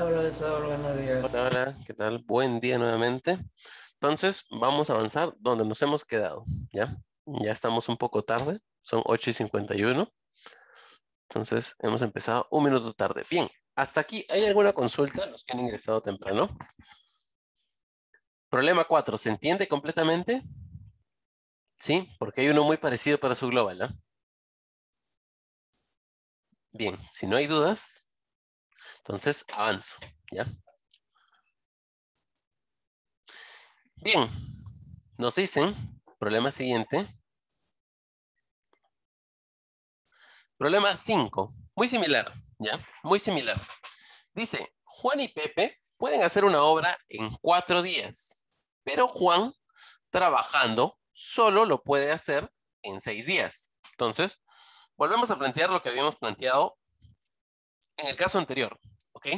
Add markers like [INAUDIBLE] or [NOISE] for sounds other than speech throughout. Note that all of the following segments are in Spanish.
Hola, hola, ¿qué tal? Buen día nuevamente. Entonces, vamos a avanzar donde nos hemos quedado, ¿ya? Ya estamos un poco tarde, son 8 y 51. Entonces, hemos empezado un minuto tarde. Bien, hasta aquí, ¿hay alguna consulta? Los que han ingresado temprano. Problema 4, ¿se entiende completamente? Sí, porque hay uno muy parecido para su global, ¿ah? Bien, si no hay dudas, entonces, avanzo, ¿ya? Bien, nos dicen, problema siguiente. Problema 5, muy similar, ¿ya? Muy similar. Dice, Juan y Pepe pueden hacer una obra en cuatro días, pero Juan, trabajando, solo lo puede hacer en seis días. Entonces, volvemos a plantear lo que habíamos planteado en el caso anterior, ¿ok?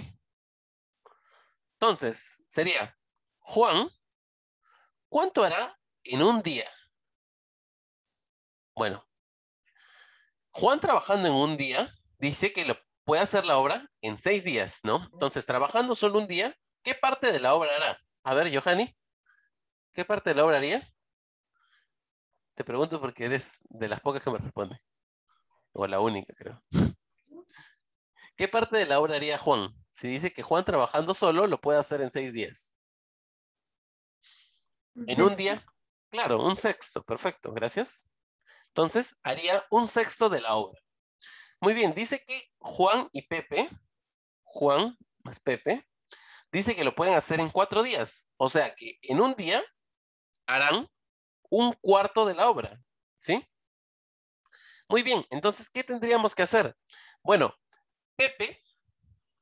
Entonces, sería, Juan, ¿cuánto hará en un día? Bueno, Juan trabajando en un día, dice que lo puede hacer la obra en seis días, ¿no? Entonces, trabajando solo un día, ¿qué parte de la obra hará? A ver, Johanny, ¿qué parte de la obra haría? Te pregunto porque eres de las pocas que me responde. O la única, creo. ¿Qué parte de la obra haría Juan? Si dice que Juan trabajando solo lo puede hacer en seis días. en un día, claro, un sexto, perfecto, gracias. Entonces, haría un sexto de la obra. Muy bien, dice que Juan y Pepe, Juan más Pepe, dice que lo pueden hacer en cuatro días. O sea que en un día harán un cuarto de la obra, ¿sí? Muy bien, entonces, ¿qué tendríamos que hacer? Bueno, Pepe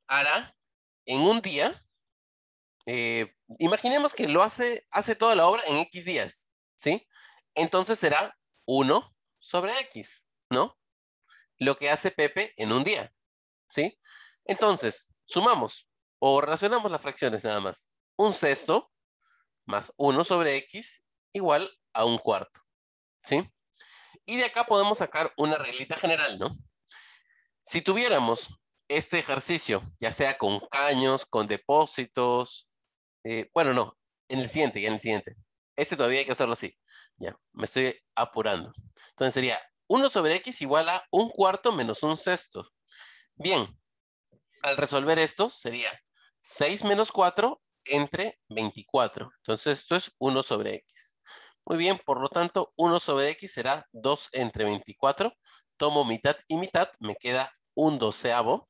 hará en un día, eh, imaginemos que lo hace, hace toda la obra en X días, ¿sí? Entonces será 1 sobre X, ¿no? Lo que hace Pepe en un día, ¿sí? Entonces, sumamos o relacionamos las fracciones nada más. Un sexto más 1 sobre X igual a un cuarto, ¿sí? Y de acá podemos sacar una reglita general, ¿no? Si tuviéramos este ejercicio, ya sea con caños, con depósitos, eh, bueno, no, en el siguiente, ya en el siguiente. Este todavía hay que hacerlo así. Ya, me estoy apurando. Entonces sería 1 sobre x igual a un cuarto menos un sexto. Bien, al resolver esto sería 6 menos 4 entre 24. Entonces esto es 1 sobre x. Muy bien, por lo tanto, 1 sobre x será 2 entre 24. Tomo mitad y mitad, me queda un doceavo.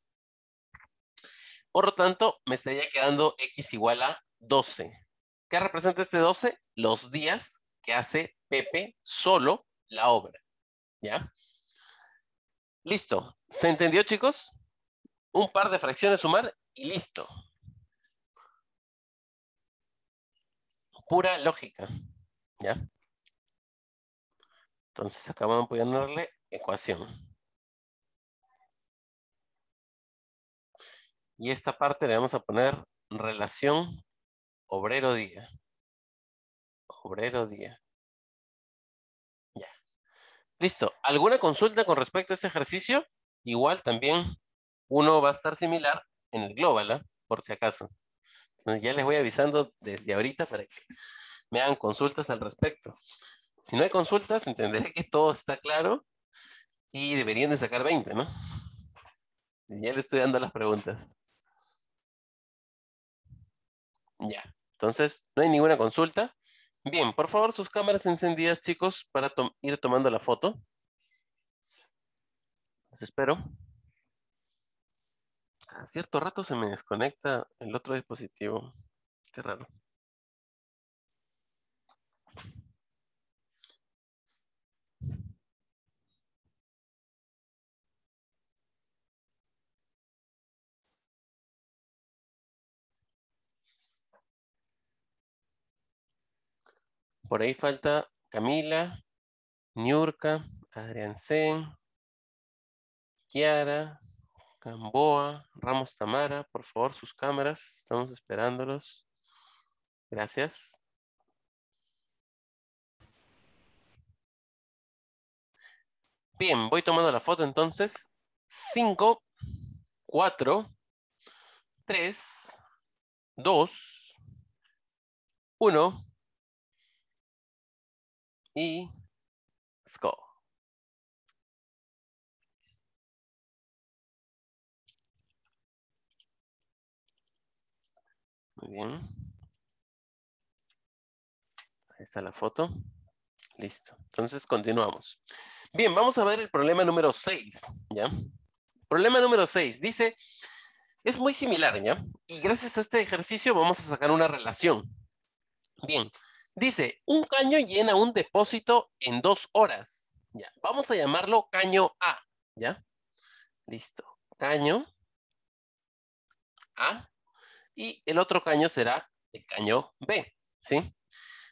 Por lo tanto, me estaría quedando x igual a 12. ¿Qué representa este 12? Los días que hace Pepe solo la obra. ¿Ya? Listo. ¿Se entendió, chicos? Un par de fracciones sumar y listo. Pura lógica. ¿Ya? Entonces acabamos de ponerle ecuación. Y esta parte le vamos a poner relación obrero-día. Obrero-día. Ya. Listo. ¿Alguna consulta con respecto a este ejercicio? Igual también uno va a estar similar en el global, ¿ah? por si acaso. Entonces ya les voy avisando desde ahorita para que me hagan consultas al respecto. Si no hay consultas, entenderé que todo está claro y deberían de sacar 20, ¿no? ya le estoy dando las preguntas. Ya, entonces no hay ninguna consulta. Bien, por favor, sus cámaras encendidas, chicos, para ir tomando la foto. Los espero. A cierto rato se me desconecta el otro dispositivo. Qué raro. Por ahí falta Camila, Niurka, Adrián Sen, Kiara, Gamboa, Ramos Tamara, por favor, sus cámaras, estamos esperándolos. Gracias. Bien, voy tomando la foto entonces. Cinco, cuatro, tres, dos, uno y skull. Muy bien. Ahí está la foto. Listo. Entonces continuamos. Bien, vamos a ver el problema número 6, ¿ya? Problema número 6. Dice, es muy similar, ¿ya? Y gracias a este ejercicio vamos a sacar una relación. Bien. Dice, un caño llena un depósito en dos horas. Ya, vamos a llamarlo caño A. ¿Ya? Listo. Caño A. Y el otro caño será el caño B. ¿Sí?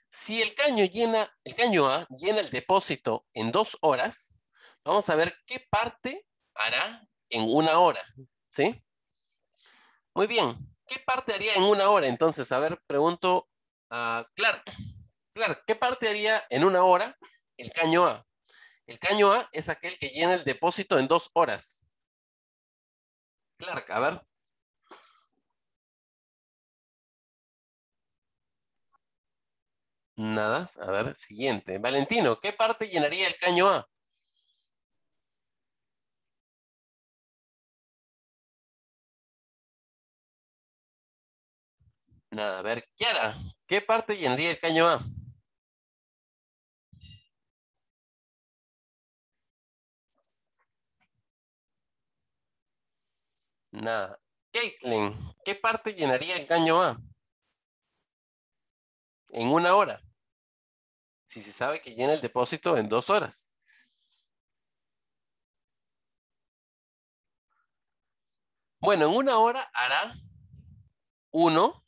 Si el caño llena, el caño A llena el depósito en dos horas, vamos a ver qué parte hará en una hora. ¿Sí? Muy bien. ¿Qué parte haría en una hora? Entonces, a ver, pregunto a ah, Clark. ¿qué parte haría en una hora el caño A? El caño A es aquel que llena el depósito en dos horas. Clark, a ver. Nada, a ver, siguiente. Valentino, ¿qué parte llenaría el caño A? Nada, a ver, Kiara, ¿Qué parte llenaría el caño A? Nada. Caitlin, ¿qué parte llenaría el caño A? En una hora. Si se sabe que llena el depósito en dos horas. Bueno, en una hora hará uno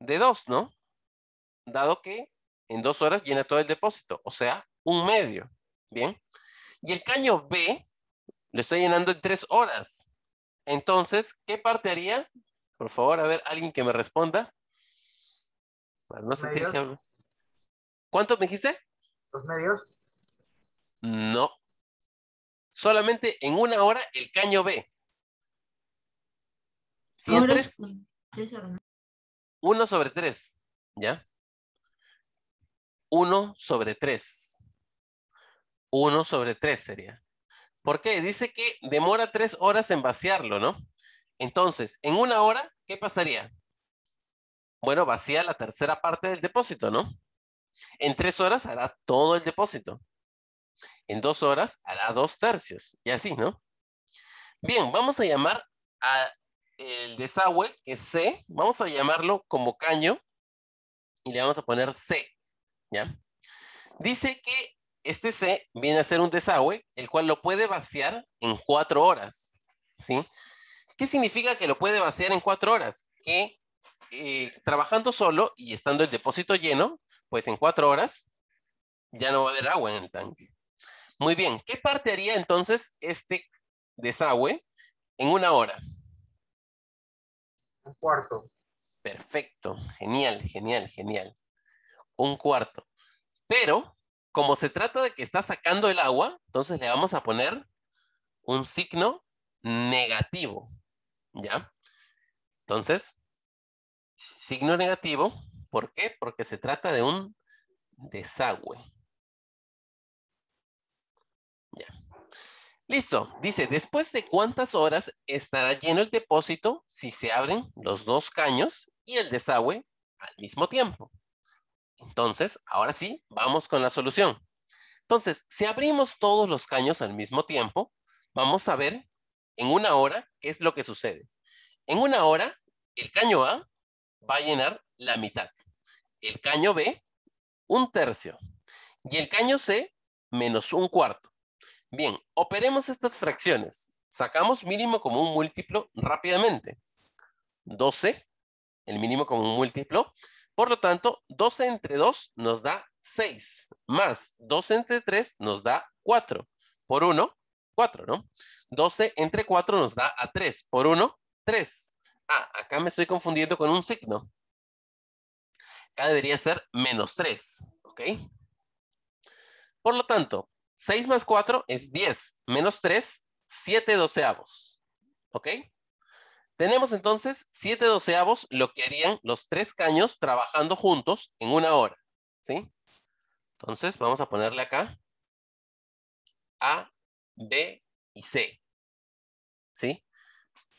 de dos, ¿no? dado que en dos horas llena todo el depósito, o sea, un medio. Bien. Y el caño B lo está llenando en tres horas. Entonces, ¿qué parte haría? Por favor, a ver, alguien que me responda. Para no ¿Cuánto me dijiste? Dos medios. No. Solamente en una hora el caño B. ¿Sí? uno sobre tres, ¿ya? 1 sobre 3. 1 sobre 3 sería. ¿Por qué? Dice que demora 3 horas en vaciarlo, ¿no? Entonces, en una hora, ¿qué pasaría? Bueno, vacía la tercera parte del depósito, ¿no? En 3 horas hará todo el depósito. En 2 horas hará 2 tercios. Y así, ¿no? Bien, vamos a llamar al desagüe, que es C, vamos a llamarlo como caño y le vamos a poner C. ¿ya? Dice que este C viene a ser un desagüe, el cual lo puede vaciar en cuatro horas, ¿sí? ¿Qué significa que lo puede vaciar en cuatro horas? Que eh, trabajando solo y estando el depósito lleno, pues en cuatro horas ya no va a haber agua en el tanque. Muy bien, ¿qué parte haría entonces este desagüe en una hora? Un cuarto. Perfecto, genial, genial, genial un cuarto. Pero, como se trata de que está sacando el agua, entonces le vamos a poner un signo negativo. ¿Ya? Entonces, signo negativo, ¿por qué? Porque se trata de un desagüe. Ya. Listo. Dice, ¿después de cuántas horas estará lleno el depósito si se abren los dos caños y el desagüe al mismo tiempo? Entonces, ahora sí, vamos con la solución. Entonces, si abrimos todos los caños al mismo tiempo, vamos a ver en una hora qué es lo que sucede. En una hora, el caño A va a llenar la mitad, el caño B un tercio y el caño C menos un cuarto. Bien, operemos estas fracciones. Sacamos mínimo como múltiplo rápidamente. 12, el mínimo como un múltiplo, por lo tanto, 12 entre 2 nos da 6, más 12 entre 3 nos da 4, por 1, 4, ¿no? 12 entre 4 nos da a 3, por 1, 3. Ah, acá me estoy confundiendo con un signo. Acá debería ser menos 3, ¿ok? Por lo tanto, 6 más 4 es 10, menos 3, 7 doceavos, ¿ok? Tenemos entonces siete doceavos, lo que harían los tres caños trabajando juntos en una hora. ¿sí? Entonces vamos a ponerle acá A, B y C. ¿sí?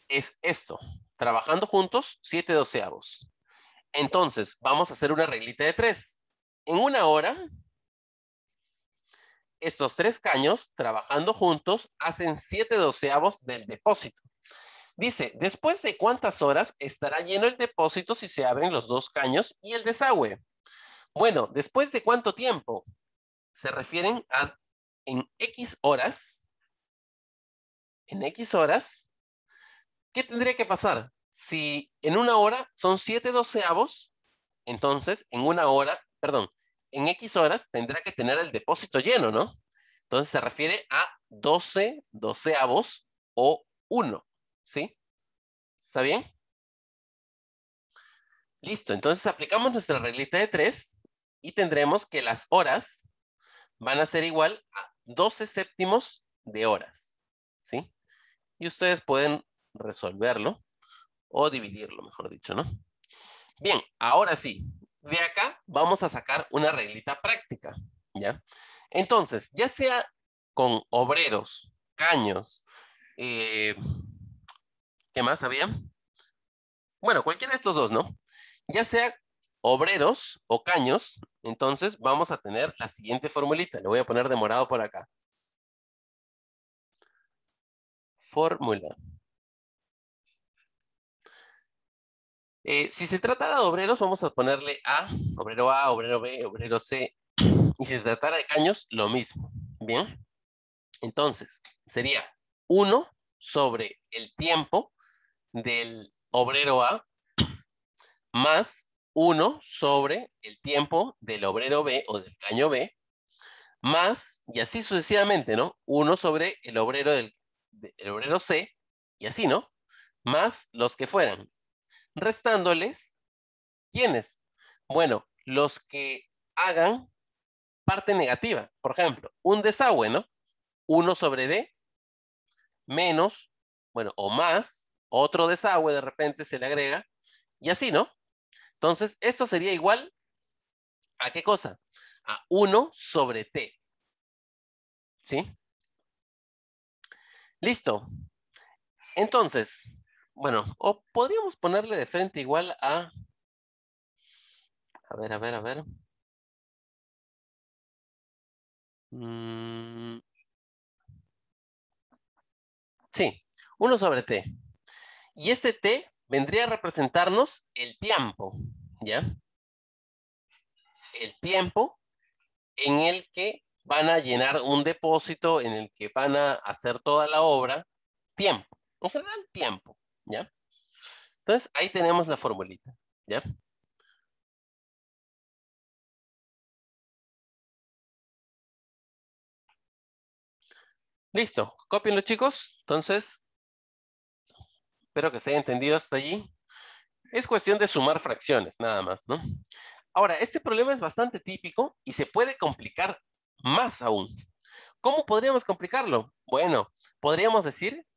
Es esto, trabajando juntos, siete doceavos. Entonces vamos a hacer una reglita de tres. En una hora, estos tres caños, trabajando juntos, hacen siete doceavos del depósito. Dice, después de cuántas horas estará lleno el depósito si se abren los dos caños y el desagüe. Bueno, después de cuánto tiempo se refieren a en X horas, en X horas, ¿qué tendría que pasar? Si en una hora son 7 doceavos, entonces en una hora, perdón, en X horas tendrá que tener el depósito lleno, ¿no? Entonces se refiere a 12 doceavos o 1. ¿sí? ¿Está bien? Listo, entonces aplicamos nuestra reglita de 3 y tendremos que las horas van a ser igual a 12 séptimos de horas, ¿sí? Y ustedes pueden resolverlo o dividirlo, mejor dicho, ¿no? Bien, ahora sí, de acá vamos a sacar una reglita práctica, ¿ya? Entonces, ya sea con obreros, caños, eh, ¿Qué más había? Bueno, cualquiera de estos dos, ¿no? Ya sea obreros o caños, entonces vamos a tener la siguiente formulita. Le voy a poner de morado por acá. Fórmula. Eh, si se tratara de obreros, vamos a ponerle A, obrero A, obrero B, obrero C. Y si se tratara de caños, lo mismo. Bien. Entonces, sería 1 sobre el tiempo del obrero A más uno sobre el tiempo del obrero B o del caño B, más, y así sucesivamente, ¿no? Uno sobre el obrero, del, obrero C, y así, ¿no? Más los que fueran. Restándoles, ¿quiénes? Bueno, los que hagan parte negativa. Por ejemplo, un desagüe, ¿no? 1 sobre D menos, bueno, o más otro desagüe de repente se le agrega, y así, ¿no? Entonces, esto sería igual a qué cosa? A 1 sobre T. ¿Sí? Listo. Entonces, bueno, o podríamos ponerle de frente igual a... A ver, a ver, a ver. Mm. Sí, 1 sobre T. Y este T vendría a representarnos el tiempo, ¿ya? El tiempo en el que van a llenar un depósito, en el que van a hacer toda la obra, tiempo, en general tiempo, ¿ya? Entonces ahí tenemos la formulita, ¿ya? Listo, copienlo chicos, entonces Espero que se haya entendido hasta allí. Es cuestión de sumar fracciones, nada más, ¿no? Ahora, este problema es bastante típico y se puede complicar más aún. ¿Cómo podríamos complicarlo? Bueno, podríamos decir,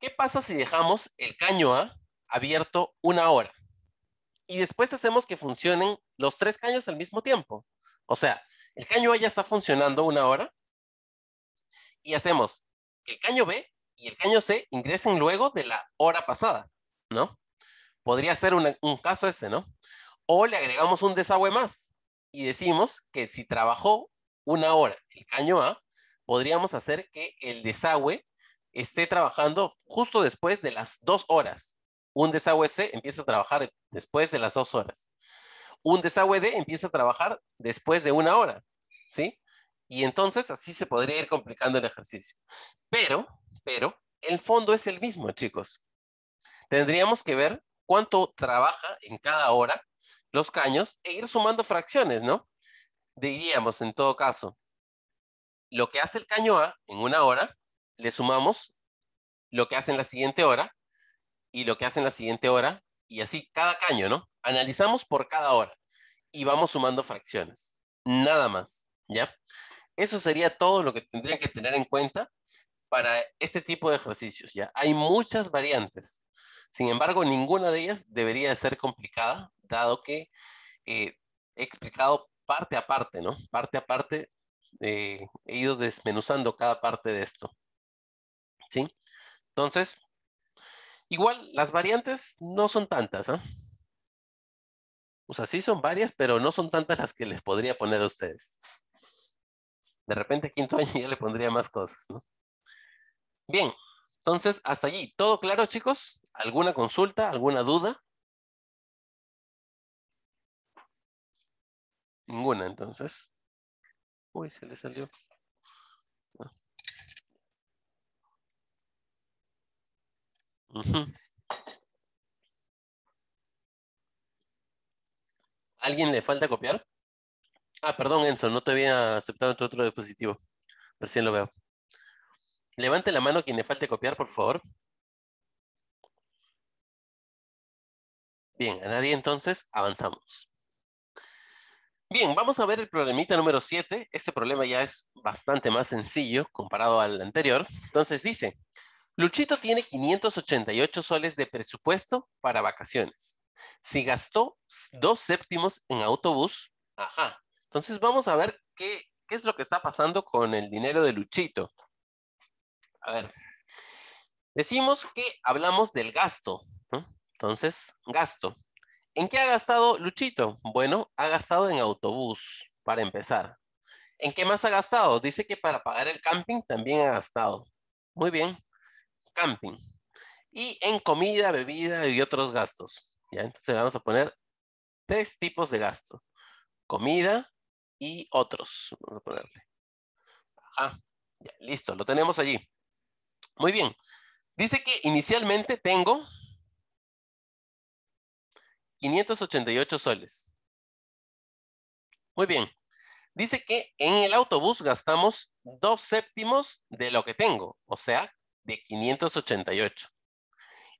¿qué pasa si dejamos el caño A abierto una hora? Y después hacemos que funcionen los tres caños al mismo tiempo. O sea, el caño A ya está funcionando una hora y hacemos que el caño B y el caño C ingresen luego de la hora pasada, ¿no? Podría ser un caso ese, ¿no? O le agregamos un desagüe más y decimos que si trabajó una hora el caño A, podríamos hacer que el desagüe esté trabajando justo después de las dos horas. Un desagüe C empieza a trabajar después de las dos horas. Un desagüe D empieza a trabajar después de una hora, ¿sí? Y entonces así se podría ir complicando el ejercicio. Pero pero el fondo es el mismo, chicos. Tendríamos que ver cuánto trabaja en cada hora los caños e ir sumando fracciones, ¿no? Diríamos, en todo caso, lo que hace el caño A en una hora, le sumamos lo que hace en la siguiente hora y lo que hace en la siguiente hora y así cada caño, ¿no? Analizamos por cada hora y vamos sumando fracciones. Nada más, ¿ya? Eso sería todo lo que tendrían que tener en cuenta para este tipo de ejercicios. ¿ya? Hay muchas variantes. Sin embargo, ninguna de ellas debería ser complicada, dado que eh, he explicado parte a parte, ¿no? Parte a parte eh, he ido desmenuzando cada parte de esto. ¿Sí? Entonces, igual las variantes no son tantas, ¿ah? O sea, sí son varias, pero no son tantas las que les podría poner a ustedes. De repente, quinto año [LAUGHS] ya le pondría más cosas, ¿no? Bien, entonces hasta allí. ¿Todo claro, chicos? ¿Alguna consulta? ¿Alguna duda? Ninguna, entonces. Uy, se le salió. ¿Alguien le falta copiar? Ah, perdón, Enzo, no te había aceptado tu otro dispositivo. Recién lo veo. Levante la mano quien le falte copiar, por favor. Bien, a nadie entonces, avanzamos. Bien, vamos a ver el problemita número 7. Este problema ya es bastante más sencillo comparado al anterior. Entonces dice, Luchito tiene 588 soles de presupuesto para vacaciones. Si gastó dos séptimos en autobús, ajá. Entonces vamos a ver qué, qué es lo que está pasando con el dinero de Luchito. A ver, decimos que hablamos del gasto. Entonces, gasto. ¿En qué ha gastado Luchito? Bueno, ha gastado en autobús, para empezar. ¿En qué más ha gastado? Dice que para pagar el camping también ha gastado. Muy bien, camping. Y en comida, bebida y otros gastos. ¿ya? Entonces vamos a poner tres tipos de gasto. Comida y otros. Vamos a ponerle. Ajá, listo, lo tenemos allí. Muy bien. Dice que inicialmente tengo 588 soles. Muy bien. Dice que en el autobús gastamos dos séptimos de lo que tengo, o sea, de 588.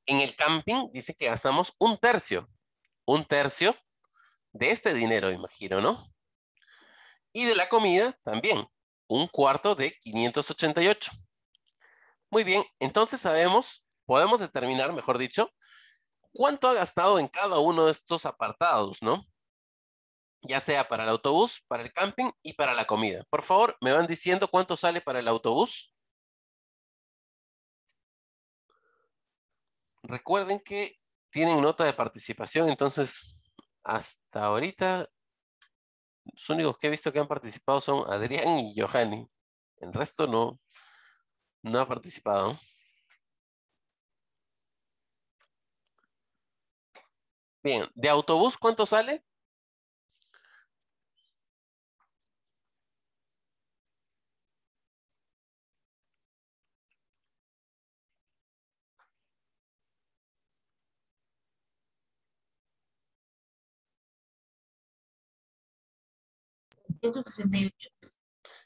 En el camping dice que gastamos un tercio, un tercio de este dinero, imagino, ¿no? Y de la comida también, un cuarto de 588. Muy bien, entonces sabemos, podemos determinar, mejor dicho, cuánto ha gastado en cada uno de estos apartados, ¿no? Ya sea para el autobús, para el camping y para la comida. Por favor, me van diciendo cuánto sale para el autobús. Recuerden que tienen nota de participación, entonces hasta ahorita los únicos que he visto que han participado son Adrián y Johanny. El resto no. No ha participado. Bien, ¿de autobús cuánto sale?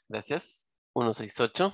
Gracias. 168.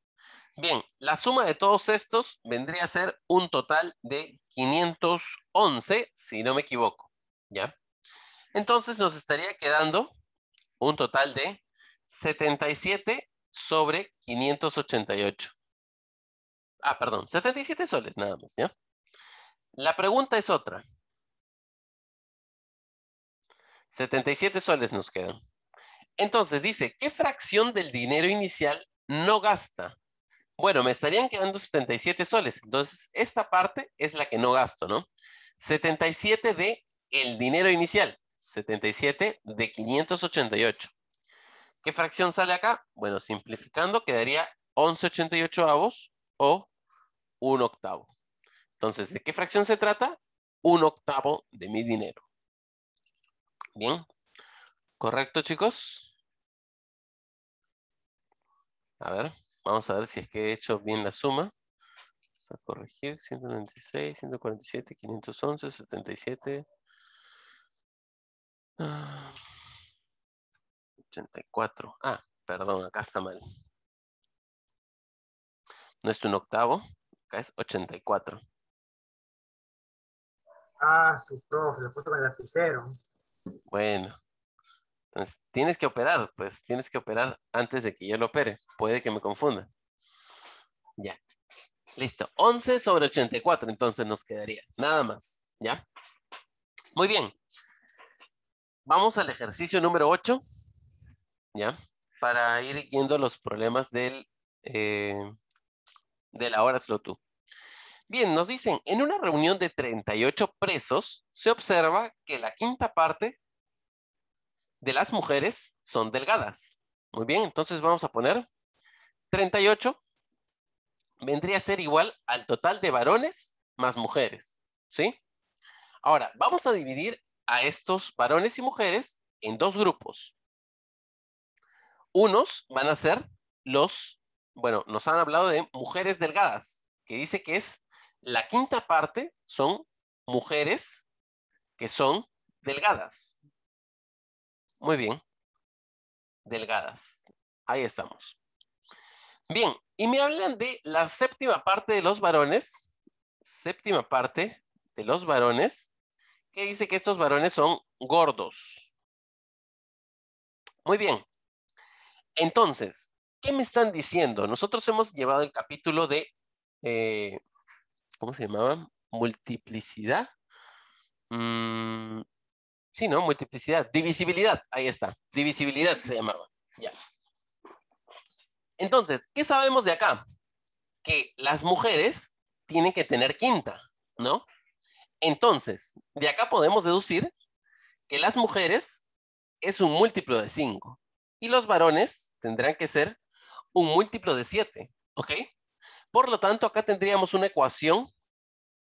Bien, la suma de todos estos vendría a ser un total de 511, si no me equivoco, ¿ya? Entonces nos estaría quedando un total de 77 sobre 588. Ah, perdón, 77 soles nada más, ¿ya? La pregunta es otra. 77 soles nos quedan. Entonces dice, ¿qué fracción del dinero inicial no gasta? Bueno, me estarían quedando 77 soles. Entonces, esta parte es la que no gasto, ¿no? 77 de el dinero inicial. 77 de 588. ¿Qué fracción sale acá? Bueno, simplificando quedaría 1188 avos o un octavo. Entonces, ¿de qué fracción se trata? Un octavo de mi dinero. Bien. ¿Correcto, chicos? A ver. Vamos a ver si es que he hecho bien la suma. A corregir, 196, 147, 511, 77, 84. Ah, perdón, acá está mal. No es un octavo, acá es 84. Ah, sí, profe, lo puso el lapicero. Bueno, entonces, tienes que operar, pues tienes que operar antes de que yo lo opere. Puede que me confunda. Ya. Listo. 11 sobre 84, entonces nos quedaría. Nada más. ¿Ya? Muy bien. Vamos al ejercicio número 8. ¿Ya? Para ir yendo los problemas del, eh, de la hora slow Bien, nos dicen, en una reunión de 38 presos, se observa que la quinta parte de las mujeres son delgadas. Muy bien, entonces vamos a poner 38 vendría a ser igual al total de varones más mujeres, ¿sí? Ahora, vamos a dividir a estos varones y mujeres en dos grupos. Unos van a ser los, bueno, nos han hablado de mujeres delgadas, que dice que es la quinta parte son mujeres que son delgadas. Muy bien. Delgadas. Ahí estamos. Bien, y me hablan de la séptima parte de los varones. Séptima parte de los varones. Que dice que estos varones son gordos. Muy bien. Entonces, ¿qué me están diciendo? Nosotros hemos llevado el capítulo de, eh, ¿cómo se llamaba? Multiplicidad. Mm, Sí, ¿no? Multiplicidad. Divisibilidad. Ahí está. Divisibilidad se llamaba. Ya. Entonces, ¿qué sabemos de acá? Que las mujeres tienen que tener quinta, ¿no? Entonces, de acá podemos deducir que las mujeres es un múltiplo de 5 y los varones tendrán que ser un múltiplo de 7, ¿ok? Por lo tanto, acá tendríamos una ecuación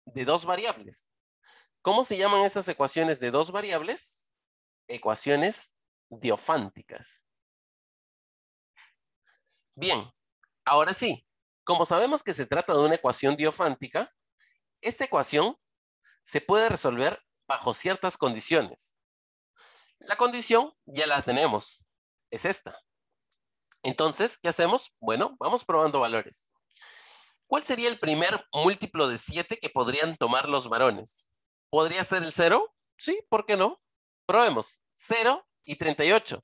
de dos variables. ¿Cómo se llaman esas ecuaciones de dos variables? Ecuaciones diofánticas. Bien, ahora sí, como sabemos que se trata de una ecuación diofántica, esta ecuación se puede resolver bajo ciertas condiciones. La condición ya la tenemos, es esta. Entonces, ¿qué hacemos? Bueno, vamos probando valores. ¿Cuál sería el primer múltiplo de 7 que podrían tomar los varones? ¿Podría ser el 0? Sí, ¿por qué no? Probemos. 0 y 38.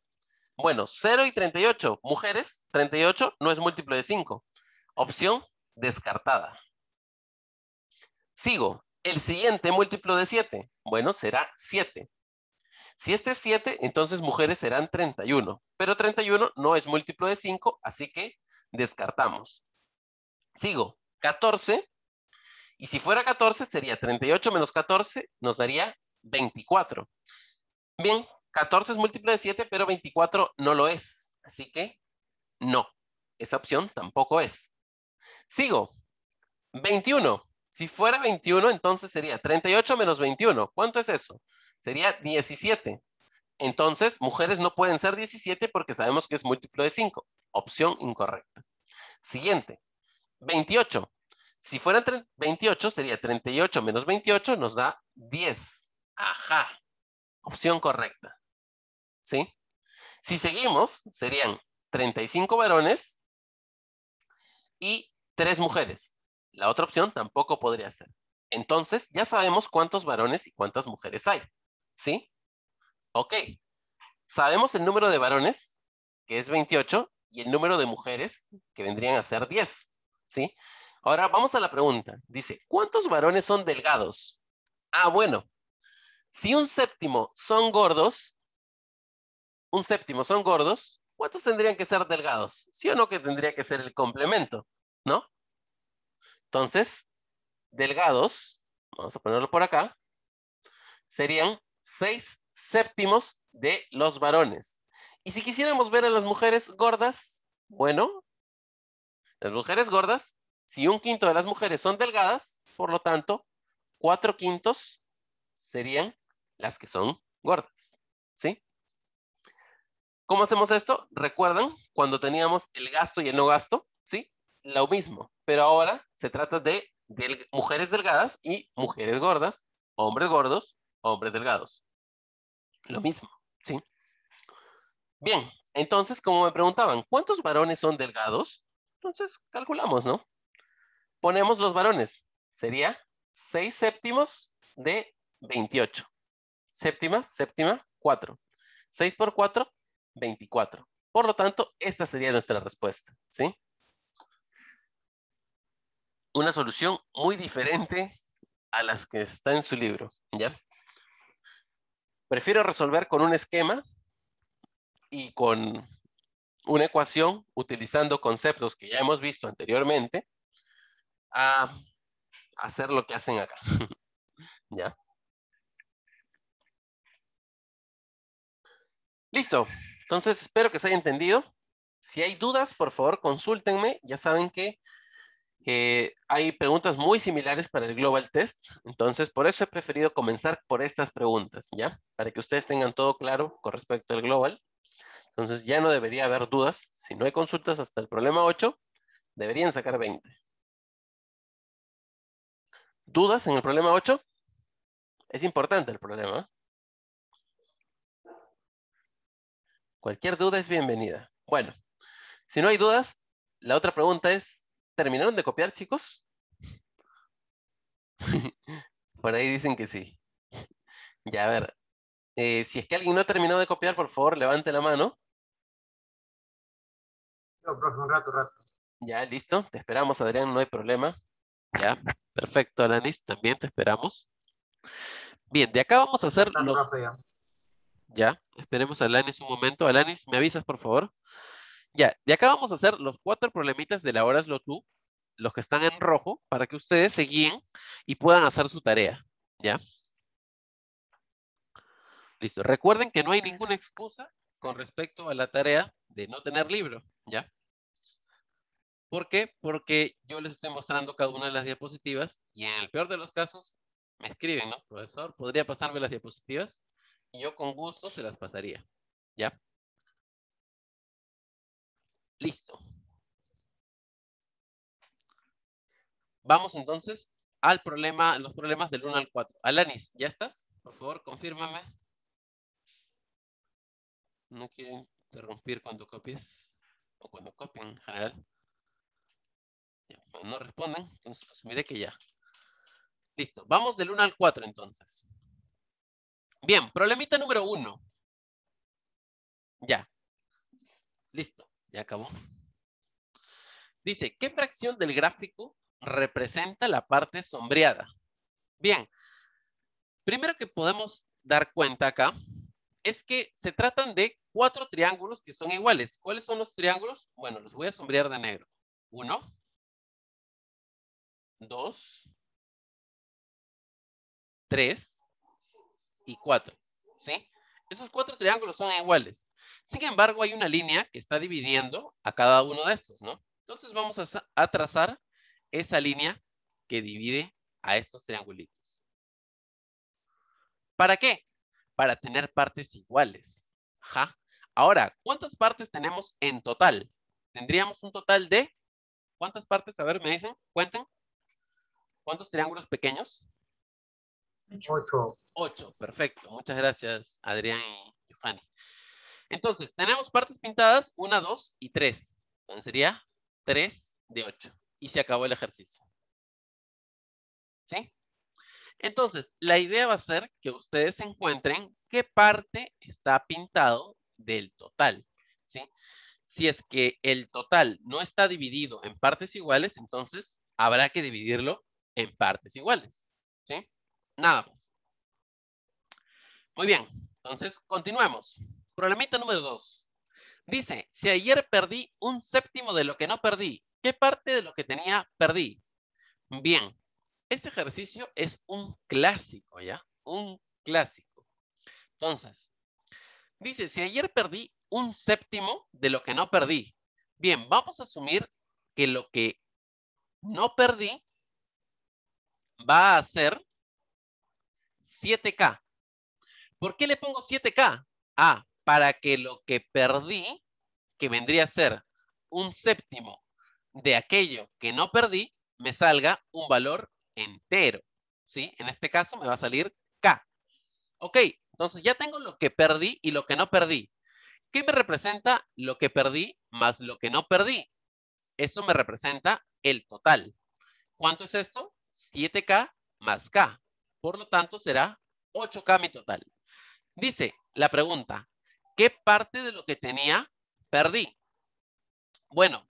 Bueno, 0 y 38. Mujeres, 38 no es múltiplo de 5. Opción descartada. Sigo. El siguiente múltiplo de 7. Bueno, será 7. Si este es 7, entonces mujeres serán 31. Pero 31 no es múltiplo de 5, así que descartamos. Sigo. 14 y si fuera 14, sería 38 menos 14, nos daría 24. Bien, 14 es múltiplo de 7, pero 24 no lo es. Así que no, esa opción tampoco es. Sigo. 21. Si fuera 21, entonces sería 38 menos 21. ¿Cuánto es eso? Sería 17. Entonces, mujeres no pueden ser 17 porque sabemos que es múltiplo de 5. Opción incorrecta. Siguiente. 28. Si fueran 28, sería 38 menos 28, nos da 10. Ajá. Opción correcta. ¿Sí? Si seguimos, serían 35 varones y 3 mujeres. La otra opción tampoco podría ser. Entonces, ya sabemos cuántos varones y cuántas mujeres hay. ¿Sí? Ok. Sabemos el número de varones, que es 28, y el número de mujeres, que vendrían a ser 10. ¿Sí? Ahora vamos a la pregunta. Dice, ¿cuántos varones son delgados? Ah, bueno. Si un séptimo son gordos, un séptimo son gordos, ¿cuántos tendrían que ser delgados? ¿Sí o no que tendría que ser el complemento? ¿No? Entonces, delgados, vamos a ponerlo por acá, serían seis séptimos de los varones. Y si quisiéramos ver a las mujeres gordas, bueno, las mujeres gordas si un quinto de las mujeres son delgadas, por lo tanto, cuatro quintos serían las que son gordas. ¿Sí? ¿Cómo hacemos esto? ¿Recuerdan cuando teníamos el gasto y el no gasto? ¿Sí? Lo mismo, pero ahora se trata de, mujeres delgadas y mujeres gordas, hombres gordos, hombres delgados. Lo mismo, ¿sí? Bien, entonces, como me preguntaban, ¿cuántos varones son delgados? Entonces, calculamos, ¿no? ponemos los varones. Sería 6 séptimos de 28. Séptima, séptima, 4. 6 por 4, 24. Por lo tanto, esta sería nuestra respuesta. ¿sí? Una solución muy diferente a las que está en su libro. ¿ya? Prefiero resolver con un esquema y con una ecuación utilizando conceptos que ya hemos visto anteriormente a hacer lo que hacen acá. [LAUGHS] ¿Ya? Listo. Entonces, espero que se haya entendido. Si hay dudas, por favor, consúltenme. Ya saben que eh, hay preguntas muy similares para el Global Test. Entonces, por eso he preferido comenzar por estas preguntas, ¿ya? Para que ustedes tengan todo claro con respecto al Global. Entonces, ya no debería haber dudas. Si no hay consultas hasta el problema 8, deberían sacar 20. ¿Dudas en el problema 8? Es importante el problema. Cualquier duda es bienvenida. Bueno, si no hay dudas, la otra pregunta es, ¿terminaron de copiar, chicos? [LAUGHS] por ahí dicen que sí. Ya, a ver. Eh, si es que alguien no ha terminado de copiar, por favor, levante la mano. No, rato, Ya, listo. Te esperamos, Adrián, no hay problema. Ya. Perfecto, Alanis, también te esperamos. Bien, de acá vamos a hacer los... Ya, esperemos a Alanis un momento. Alanis, ¿me avisas, por favor? Ya, de acá vamos a hacer los cuatro problemitas de la hora tú. los que están en rojo, para que ustedes se guíen y puedan hacer su tarea. ¿Ya? Listo. Recuerden que no hay ninguna excusa con respecto a la tarea de no tener libro. ¿Ya? ¿Por qué? Porque yo les estoy mostrando cada una de las diapositivas y en el peor de los casos me escriben, ¿no? Profesor, ¿podría pasarme las diapositivas? Y yo con gusto se las pasaría, ¿ya? Listo. Vamos entonces al problema, los problemas del 1 al 4. Alanis, ¿ya estás? Por favor, confírmame. No quiero interrumpir cuando copies o cuando copien no responden, entonces asumiré que ya. Listo, vamos del 1 al 4 entonces. Bien, problemita número 1. Ya. Listo, ya acabó. Dice, ¿qué fracción del gráfico representa la parte sombreada? Bien, primero que podemos dar cuenta acá es que se tratan de cuatro triángulos que son iguales. ¿Cuáles son los triángulos? Bueno, los voy a sombrear de negro. Uno, Dos, tres y cuatro, ¿Sí? Esos cuatro triángulos son iguales. Sin embargo, hay una línea que está dividiendo a cada uno de estos, ¿no? Entonces vamos a, trazar esa línea que divide a estos triangulitos. ¿Para qué? Para tener partes iguales. Ahora, ¿cuántas partes tenemos en total? Tendríamos un total de... ¿Cuántas partes? A ver, me dicen, cuenten. ¿Cuántos triángulos pequeños? Ocho. Ocho, perfecto. Muchas gracias, Adrián y Fanny. Entonces, tenemos partes pintadas, una, dos y tres. Entonces sería tres de ocho. Y se acabó el ejercicio. ¿Sí? Entonces, la idea va a ser que ustedes encuentren qué parte está pintado del total. ¿Sí? Si es que el total no está dividido en partes iguales, entonces habrá que dividirlo en partes iguales. ¿Sí? Nada más. Muy bien, entonces continuemos. Problemita número dos. Dice, si ayer perdí un séptimo de lo que no perdí, ¿qué parte de lo que tenía perdí? Bien, este ejercicio es un clásico, ¿ya? Un clásico. Entonces, dice, si ayer perdí un séptimo de lo que no perdí. Bien, vamos a asumir que lo que no perdí va a ser 7K. ¿Por qué le pongo 7K? Ah, para que lo que perdí, que vendría a ser un séptimo de aquello que no perdí, me salga un valor entero. ¿Sí? En este caso me va a salir K. Ok, entonces ya tengo lo que perdí y lo que no perdí. ¿Qué me representa lo que perdí más lo que no perdí? Eso me representa el total. ¿Cuánto es esto? 7K más K. Por lo tanto, será 8K mi total. Dice la pregunta, ¿qué parte de lo que tenía perdí? Bueno,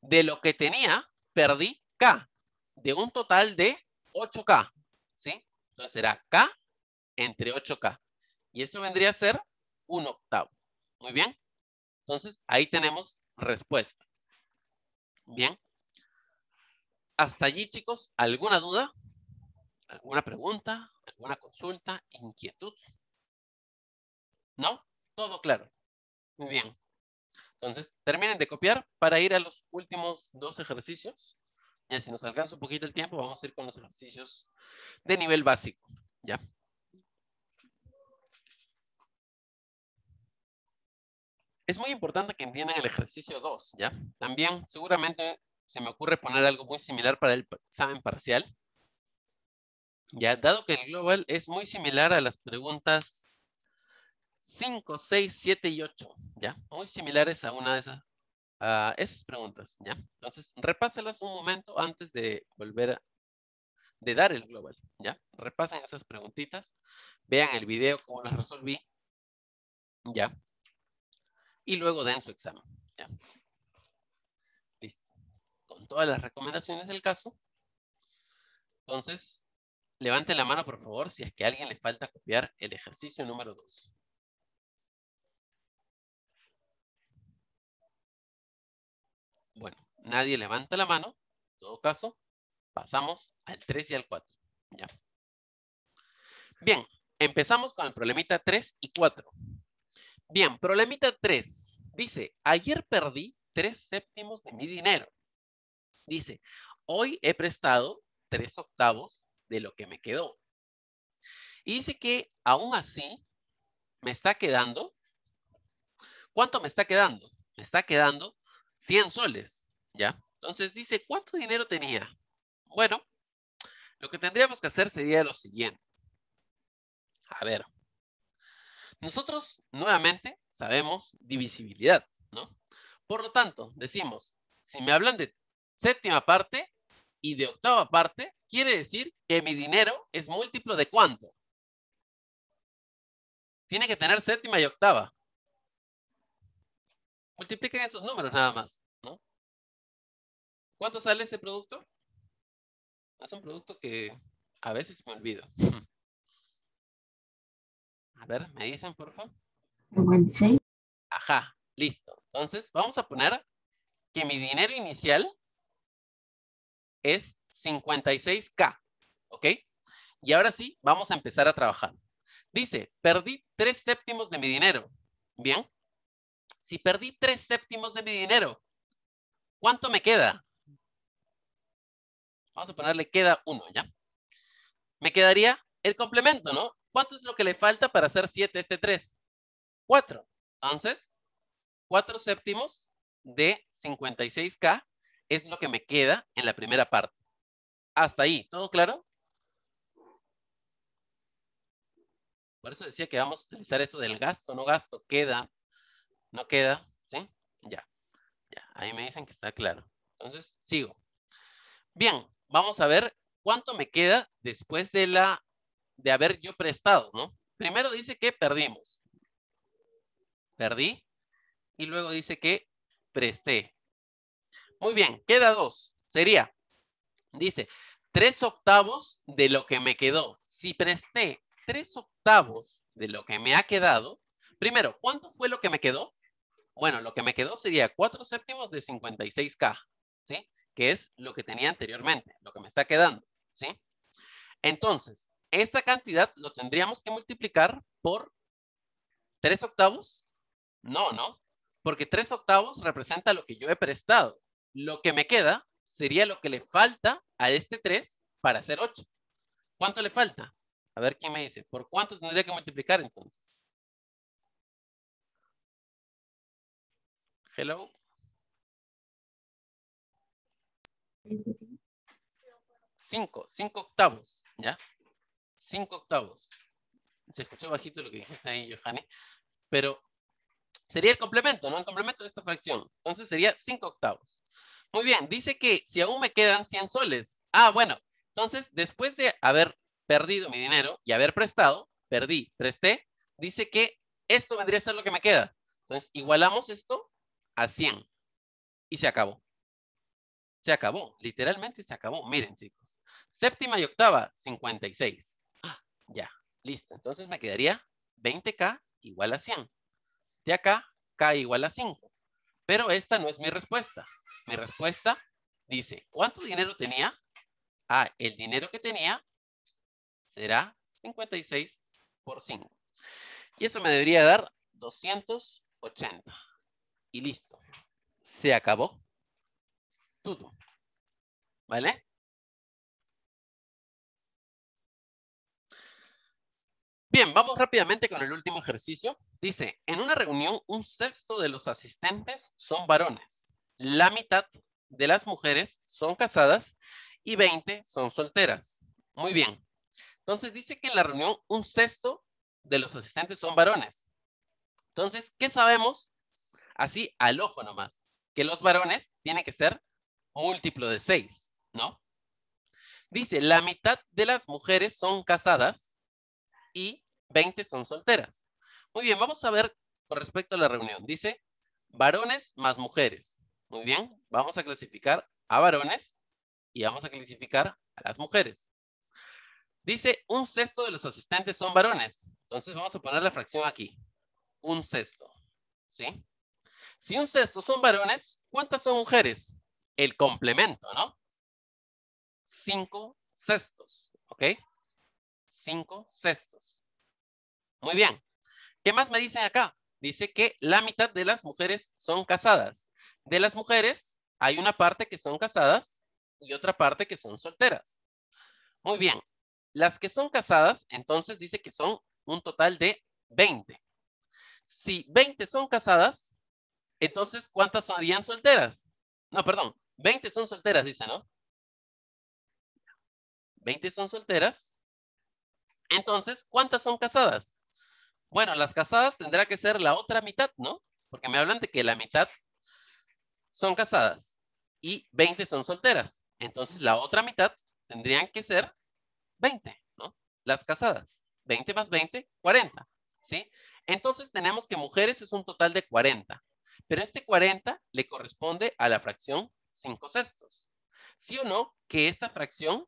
de lo que tenía, perdí K, de un total de 8K, ¿sí? Entonces será K entre 8K. Y eso vendría a ser un octavo. Muy bien. Entonces, ahí tenemos respuesta. Bien. Hasta allí, chicos, ¿alguna duda? ¿Alguna pregunta? ¿Alguna consulta? ¿Inquietud? ¿No? Todo claro. Muy bien. Entonces, terminen de copiar para ir a los últimos dos ejercicios. Ya, si nos alcanza un poquito el tiempo, vamos a ir con los ejercicios de nivel básico. Ya. Es muy importante que entiendan el ejercicio 2, ¿ya? También seguramente se me ocurre poner algo muy similar para el examen parcial. Ya, dado que el global es muy similar a las preguntas 5, 6, 7 y 8, ya, muy similares a una de esas, esas preguntas, ya. Entonces, repáselas un momento antes de volver a, de dar el global, ya. Repasen esas preguntitas, vean el video cómo las resolví, ya. Y luego den su examen, ya todas las recomendaciones del caso. Entonces, levante la mano, por favor, si es que a alguien le falta copiar el ejercicio número 2. Bueno, nadie levanta la mano. En todo caso, pasamos al 3 y al 4. Ya. Bien, empezamos con el problemita 3 y 4. Bien, problemita 3. Dice, ayer perdí 3 séptimos de mi dinero. Dice, hoy he prestado tres octavos de lo que me quedó. Y dice que aún así me está quedando, ¿cuánto me está quedando? Me está quedando 100 soles, ¿ya? Entonces dice, ¿cuánto dinero tenía? Bueno, lo que tendríamos que hacer sería lo siguiente. A ver, nosotros nuevamente sabemos divisibilidad, ¿no? Por lo tanto, decimos, si me hablan de séptima parte y de octava parte, quiere decir que mi dinero es múltiplo de cuánto. Tiene que tener séptima y octava. Multipliquen esos números nada más. ¿no? ¿Cuánto sale ese producto? Es un producto que a veces me olvido. [LAUGHS] A ver, ¿me dicen, por favor? 96. Ajá, listo. Entonces, vamos a poner que mi dinero inicial es 56K, ¿ok? Y ahora sí, vamos a empezar a trabajar. Dice, perdí tres séptimos de mi dinero. Bien. Si perdí tres séptimos de mi dinero, ¿cuánto me queda? Vamos a ponerle queda uno, ¿ya? Me quedaría el complemento, ¿no? ¿Cuánto es lo que le falta para hacer 7 este 3? 4. Entonces, cuatro séptimos de 56K es lo que me queda en la primera parte. Hasta ahí, ¿todo claro? Por eso decía que vamos a utilizar eso del gasto, no gasto, queda, no queda, ¿sí? Ya, ya, ahí me dicen que está claro. Entonces, sigo. Bien, vamos a ver cuánto me queda después de la, de haber yo prestado, ¿no? Primero dice que perdimos. Perdí. Y luego dice que presté. Muy bien, queda dos. Sería, dice, tres octavos de lo que me quedó. Si presté tres octavos de lo que me ha quedado, primero, ¿cuánto fue lo que me quedó? Bueno, lo que me quedó sería cuatro séptimos de 56K, ¿sí? Que es lo que tenía anteriormente, lo que me está quedando, ¿sí? Entonces, esta cantidad lo tendríamos que multiplicar por tres octavos. No, no, porque tres octavos representa lo que yo he prestado. Lo que me queda sería lo que le falta a este 3 para hacer 8. ¿Cuánto le falta? A ver quién me dice. ¿Por cuánto tendría que multiplicar entonces? Hello. 5, 5 octavos, ¿ya? Cinco octavos. Se escuchó bajito lo que dijiste ahí, Johanny, pero sería el complemento, ¿no? El complemento de esta fracción. Entonces sería cinco octavos. Muy bien, dice que si aún me quedan 100 soles. Ah, bueno, entonces después de haber perdido mi dinero y haber prestado, perdí, presté, dice que esto vendría a ser lo que me queda. Entonces igualamos esto a 100 y se acabó. Se acabó, literalmente se acabó. Miren chicos, séptima y octava, 56. Ah, ya, listo. Entonces me quedaría 20K igual a 100. De acá, K igual a 5. Pero esta no es mi respuesta. Mi respuesta dice, ¿cuánto dinero tenía? Ah, el dinero que tenía será 56 por 5. Y eso me debería dar 280. Y listo. Se acabó. Todo. ¿Vale? Bien, vamos rápidamente con el último ejercicio. Dice, en una reunión un sexto de los asistentes son varones, la mitad de las mujeres son casadas y 20 son solteras. Muy bien. Entonces dice que en la reunión un sexto de los asistentes son varones. Entonces, ¿qué sabemos? Así, al ojo nomás, que los varones tienen que ser múltiplo de 6, ¿no? Dice, la mitad de las mujeres son casadas y 20 son solteras. Muy bien, vamos a ver con respecto a la reunión. Dice varones más mujeres. Muy bien, vamos a clasificar a varones y vamos a clasificar a las mujeres. Dice un sexto de los asistentes son varones. Entonces vamos a poner la fracción aquí. Un sexto. ¿Sí? Si un sexto son varones, ¿cuántas son mujeres? El complemento, ¿no? Cinco sextos. ¿Ok? Cinco sextos. Muy bien. ¿Qué más me dicen acá? Dice que la mitad de las mujeres son casadas. De las mujeres, hay una parte que son casadas y otra parte que son solteras. Muy bien. Las que son casadas, entonces dice que son un total de 20. Si 20 son casadas, entonces ¿cuántas serían solteras? No, perdón. 20 son solteras, dice, ¿no? 20 son solteras. Entonces, ¿cuántas son casadas? Bueno, las casadas tendrá que ser la otra mitad, ¿no? Porque me hablan de que la mitad son casadas y 20 son solteras. Entonces la otra mitad tendrían que ser 20, ¿no? Las casadas. 20 más 20, 40, ¿sí? Entonces tenemos que mujeres es un total de 40, pero este 40 le corresponde a la fracción 5 sextos. ¿Sí o no que esta fracción,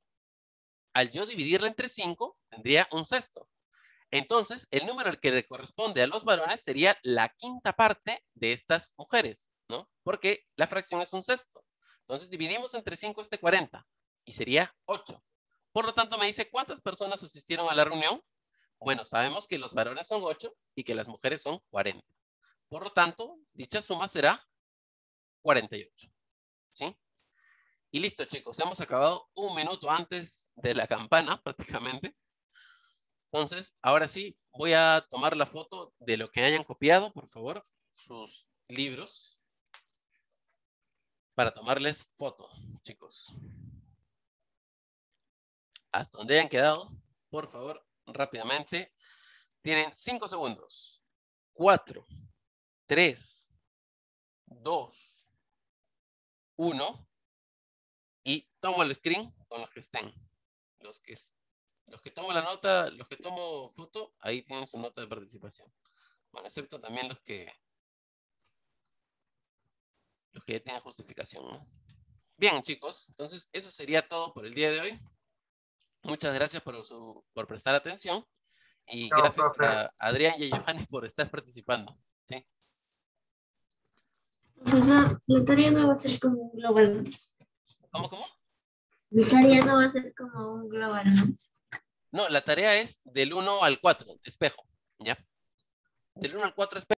al yo dividirla entre 5, tendría un sexto? Entonces, el número al que le corresponde a los varones sería la quinta parte de estas mujeres, ¿no? Porque la fracción es un sexto. Entonces, dividimos entre 5 este 40 y sería 8. Por lo tanto, me dice, ¿cuántas personas asistieron a la reunión? Bueno, sabemos que los varones son 8 y que las mujeres son 40. Por lo tanto, dicha suma será 48. ¿Sí? Y listo, chicos. Hemos acabado un minuto antes de la campana, [LAUGHS] prácticamente. Entonces, ahora sí, voy a tomar la foto de lo que hayan copiado, por favor, sus libros, para tomarles foto, chicos. Hasta donde hayan quedado, por favor, rápidamente. Tienen cinco segundos. Cuatro, tres, dos, uno. Y tomo el screen con los que estén. Los que estén los que tomo la nota, los que tomo foto, ahí tienen su nota de participación. Bueno, excepto también los que los que ya tienen justificación, Bien, chicos, entonces eso sería todo por el día de hoy. Muchas gracias por, su, por prestar atención y gracias a Adrián y a Johannes por estar participando. ¿sí? Profesor, mi no va a ser como un global. ¿Cómo, cómo? Mi tarea no va a ser como un global. No, la tarea es del 1 al 4, espejo, ¿ya? Del 1 al 4, espejo.